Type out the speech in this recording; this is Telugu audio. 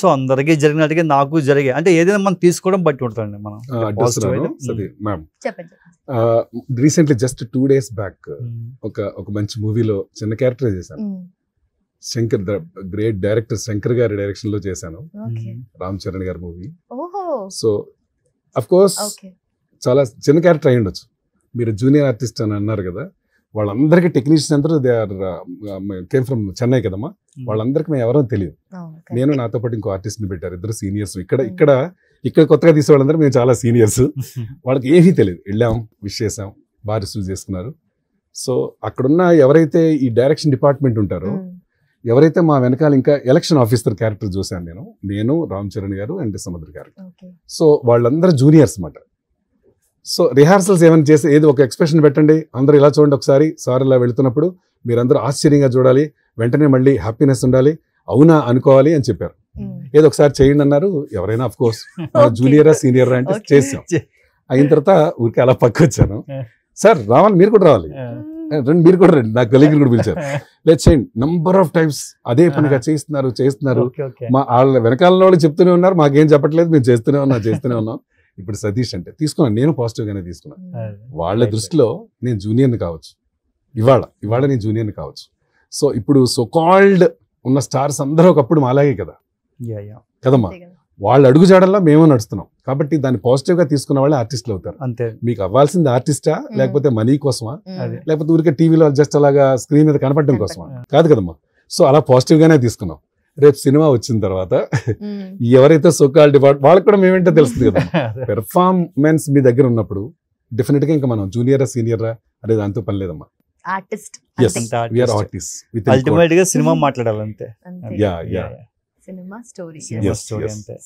సో అందరికీ జరిగినట్టుగా నాకు జరిగే అంటే ఏదైనా మనం తీసుకోవడం బట్టి ఉంటుందండి మనం recently just two days back ఒక ఒక మంచి మూవీలో చిన్న క్యారెక్టర్ చేశాను శంకర్ గ్రేట్ డైరెక్టర్ శంకర్ గారి డైరెక్షన్ లో చేశాను రామ్ చరణ్ గారి మూవీ సో అఫ్ కోర్స్ చాలా చిన్న క్యారెక్టర్ అయ్యి ఉండొచ్చు మీరు జూనియర్ ఆర్టిస్ట్ అని అన్నారు కదా వాళ్ళందరికీ టెక్నీషియన్స్ అందరూ they are came from Chennai కదమ్మా వాళ్ళందరికీ మేము ఎవరో తెలియదు నేను నాతో పాటు ఇంకో ఆర్టిస్ట్ని పెట్టారు ఇద్దరు సీనియర్స్ ఇక్కడ ఇక్కడ ఇక్కడ కొత్తగా తీసే వాళ్ళందరూ మేము చాలా సీనియర్స్ వాళ్ళకి ఏమీ తెలియదు వెళ్ళాం విష్ చేసాం బాగా చేసుకున్నారు సో అక్కడున్న ఎవరైతే ఈ డైరెక్షన్ డిపార్ట్మెంట్ ఉంటారో ఎవరైతే మా వెనకాల ఇంకా ఎలక్షన్ ఆఫీసర్ క్యారెక్టర్ చూశాను నేను నేను రామ్ చరణ్ గారు అండ్ సముద్ర క్యారెక్టర్ సో వాళ్ళందరూ జూనియర్స్ అన్నమాట సో రిహార్సల్స్ ఏమైనా చేసి ఏది ఒక ఎక్స్ప్రెషన్ పెట్టండి అందరూ ఇలా చూడండి ఒకసారి సార్ ఇలా వెళుతున్నప్పుడు మీరందరూ ఆశ్చర్యంగా చూడాలి వెంటనే మళ్ళీ హ్యాపీనెస్ ఉండాలి అవునా అనుకోవాలి అని చెప్పారు hmm. ఏదో ఒకసారి చేయండి అన్నారు ఎవరైనా అఫ్ కోర్స్ జూనియరా సీనియరా అంటే చేసాం అయిన తర్వాత ఊరికే అలా పక్క వచ్చాను సార్ రావాలి మీరు కూడా రావాలి eh, రండి మీరు కూడా రండి నా కొలీగ్ని కూడా పిలిచారు లేదు చేయండి నంబర్ ఆఫ్ టైమ్స్ అదే పనిగా uh-huh. చేస్తున్నారు చేస్తున్నారు మా వాళ్ళ వెనకాల వాళ్ళు చెప్తూనే ఉన్నారు మాకేం చెప్పట్లేదు మేము చేస్తూనే ఉన్నాం చేస్తూనే ఉన్నాం ఇప్పుడు సతీష్ అంటే తీసుకున్నాను నేను పాజిటివ్ గానే తీసుకున్నాను hmm. వాళ్ళ దృష్టిలో నేను జూనియర్ని కావచ్చు ఇవాళ ఇవాళ నేను జూనియర్ని కావచ్చు సో ఇప్పుడు కాల్డ్ ఉన్న స్టార్స్ అందరూ ఒకప్పుడు మాలాగే కదా కదమ్మా వాళ్ళు అడుగు చేయడంలో మేము నడుస్తున్నాం కాబట్టి దాన్ని పాజిటివ్ గా తీసుకున్న వాళ్ళు ఆర్టిస్టులు అవుతారు అంతే మీకు అవ్వాల్సింది ఆర్టిస్టా hmm. లేకపోతే మనీ కోసమా hmm. లేకపోతే ఊరికే టీవీలో జస్ట్ అలాగా స్క్రీన్ మీద కనపడడం కోసమా కాదు కదమ్మా సో అలా పాజిటివ్ గానే తీసుకున్నాం రేపు సినిమా వచ్చిన తర్వాత ఎవరైతే సోకాల్ డిపార్ట్ వాళ్ళకి కూడా మేమేంటో తెలుస్తుంది కదా పెర్ఫార్మెన్స్ మీ దగ్గర ఉన్నప్పుడు డెఫినెట్ గా ఇంకా మనం జూనియరా సీనియరా అనే దాంతో పని లేదమ్మా cinema yeah yeah cinema story story అంతే